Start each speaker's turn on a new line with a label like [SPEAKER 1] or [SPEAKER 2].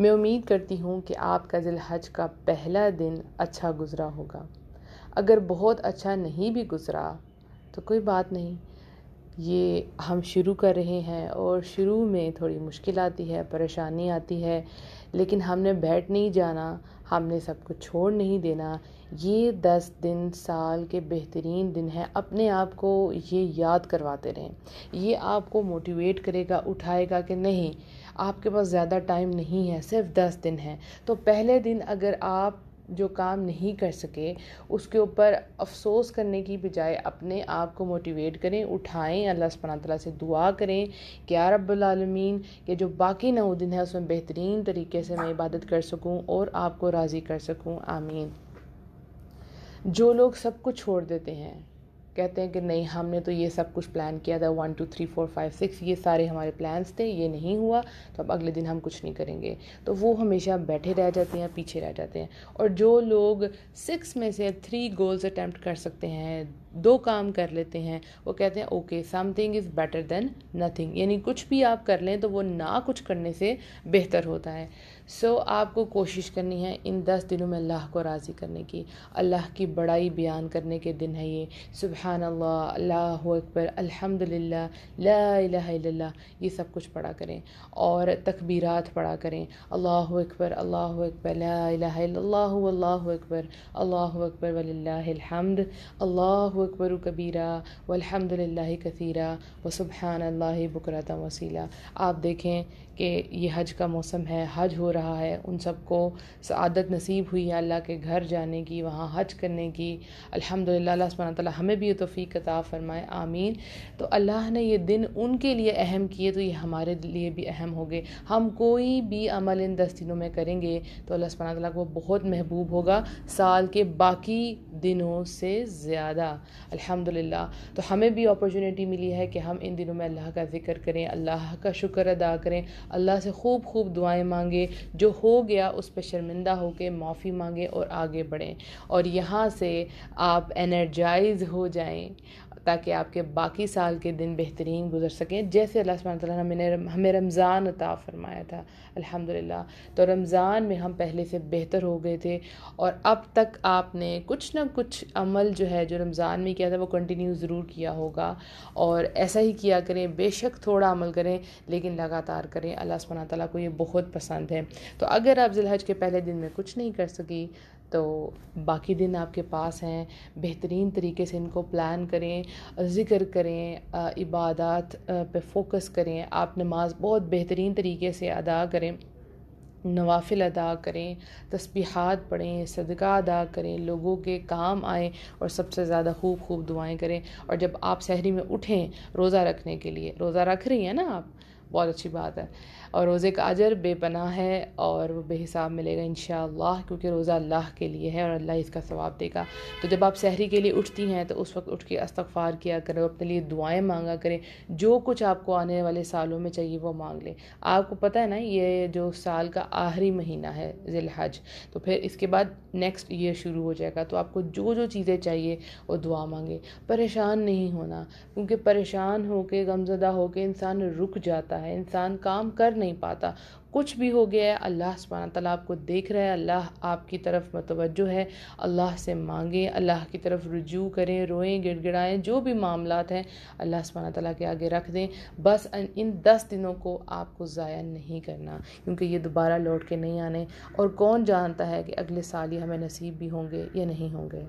[SPEAKER 1] मैं उम्मीद करती हूँ कि आपका जिलहज का पहला दिन अच्छा गुज़रा होगा अगर बहुत अच्छा नहीं भी गुज़रा तो कोई बात नहीं ये हम शुरू कर रहे हैं और शुरू में थोड़ी मुश्किल आती है परेशानी आती है लेकिन हमने बैठ नहीं जाना हमने सब कुछ छोड़ नहीं देना ये दस दिन साल के बेहतरीन दिन हैं अपने आप को ये याद करवाते रहें ये आपको मोटिवेट करेगा उठाएगा कि नहीं आपके पास ज़्यादा टाइम नहीं है सिर्फ दस दिन है तो पहले दिन अगर आप जो काम नहीं कर सके उसके ऊपर अफसोस करने की बजाय अपने आप को मोटिवेट करें उठाएं अल्लाह सुबह तला से दुआ करें कि रबालमीन के जो बाकी नौ दिन है उसमें बेहतरीन तरीके से मैं इबादत कर सकूं और आपको राज़ी कर सकूं आमीन जो लोग सब कुछ छोड़ देते हैं कहते हैं कि नहीं हमने तो ये सब कुछ प्लान किया था one two three four five six ये सारे हमारे प्लान्स थे ये नहीं हुआ तो अब अगले दिन हम कुछ नहीं करेंगे तो वो हमेशा बैठे रह जाते हैं पीछे रह जाते हैं और जो लोग सिक्स में से थ्री गोल्स अटैम्प्ट कर सकते हैं दो काम कर लेते हैं वो कहते हैं okay something is better than nothing यानी कुछ भी आप कर लें तो वो ना कुछ करने से बेहतर होता है सो so, आपको कोशिश करनी है इन दस दिनों में अल्लाह को राज़ी करने की अल्लाह की बड़ाई बयान करने के दिन है ये सुबह अल्लाह अकबर अल्हम्दुलिल्लाह ला ये सब कुछ पढ़ा करें और तकबीरत पढ़ा करें अल्लाह अकबर अल्लाह अकबर ला अल्लाह अकबर अल्लाह अकबर वलिल्लाहिल अल्लाह अकबर कबीरा वलहमदिल्ला कसीरा व सुबहान अल्लाह बकरत वसीला आप देखें कि ये हज का मौसम है हज हो रहा है उन सबको सआदत नसीब हुई है अल्लाह के घर जाने की वहाँ हज करने की अल्हम्दुलिल्लाह अल्लाह हमें भी ये तोफ़ी कता फरमाए आमीन तो अल्लाह ने ये दिन उनके लिए अहम किए तो ये हमारे लिए भी अहम हो गए हम कोई भी अमल इन दस दिनों में करेंगे तो अल्लाह सुबहान ताली को बहुत महबूब होगा साल के बाकी दिनों से ज़्यादा अल्हम्दुलिल्लाह तो हमें भी अपॉर्चुनिटी मिली है कि हम इन दिनों में अल्लाह का ज़िक्र करें अल्लाह का शुक्र अदा करें अल्लाह से खूब खूब दुआएं मांगे जो हो गया उस पर शर्मिंदा होकर माफ़ी मांगें और आगे बढ़ें और यहाँ से आप एनर्जाइज हो जाएं ताकि आपके बाकी साल के दिन बेहतरीन गुजर सकें जैसे अल्लाह सुबहान ताली ने हमें रमज़ान अता फ़रमाया था अल्हम्दुलिल्लाह तो रमज़ान में हम पहले से बेहतर हो गए थे और अब तक आपने कुछ ना कुछ अमल जो है जो रमज़ान रमज़ान में किया था वो कंटिन्यू ज़रूर किया होगा और ऐसा ही किया करें बेशक थोड़ा अमल करें लेकिन लगातार करें अल्लाह सुबह ताली को ये बहुत पसंद है तो अगर आप जिलहज के पहले दिन में कुछ नहीं कर सकी तो बाकी दिन आपके पास हैं बेहतरीन तरीके से इनको प्लान करें ज़िक्र करें इबादत पे फोकस करें आप नमाज़ बहुत बेहतरीन तरीके से अदा करें नवाफिल अदा करें तस्बीहात पढ़ें सदका अदा करें लोगों के काम आएँ और सबसे ज़्यादा खूब खूब दुआएं करें और जब आप सहरी में उठें रोज़ा रखने के लिए रोज़ा रख रही हैं ना आप बहुत अच्छी बात है और रोज़े का अजर बेपनाह है और वो बेहिसाब मिलेगा इन क्योंकि रोज़ा अल्लाह के लिए है और अल्लाह इसका सवाब देगा तो जब आप सहरी के लिए उठती हैं तो उस वक्त उठ के अस्तफ़ार किया करें अपने लिए दुआएं मांगा करें जो कुछ आपको आने वाले सालों में चाहिए वो मांग लें आपको पता है ना ये जो साल का आखिरी महीना है जिलहज तो फिर इसके बाद नेक्स्ट ईयर शुरू हो जाएगा तो आपको जो जो चीज़ें चाहिए वो दुआ मांगे परेशान नहीं होना क्योंकि परेशान होकर गमजदा होकर इंसान रुक जाता है इंसान काम कर नहीं पाता कुछ भी हो गया है अल्लाह सुबहाना तला आपको देख रहा है अल्लाह आपकी तरफ मतवजो है अल्लाह से मांगें अल्लाह की तरफ रुजू करें रोएं गिड़गिड़ाएं जो भी मामला हैं अल्लाह सुबहाना तला के आगे रख दें बस इन दस दिनों को आपको ज़ाया नहीं करना क्योंकि ये दोबारा लौट के नहीं आने और कौन जानता है कि अगले साल ही हमें नसीब भी होंगे या नहीं होंगे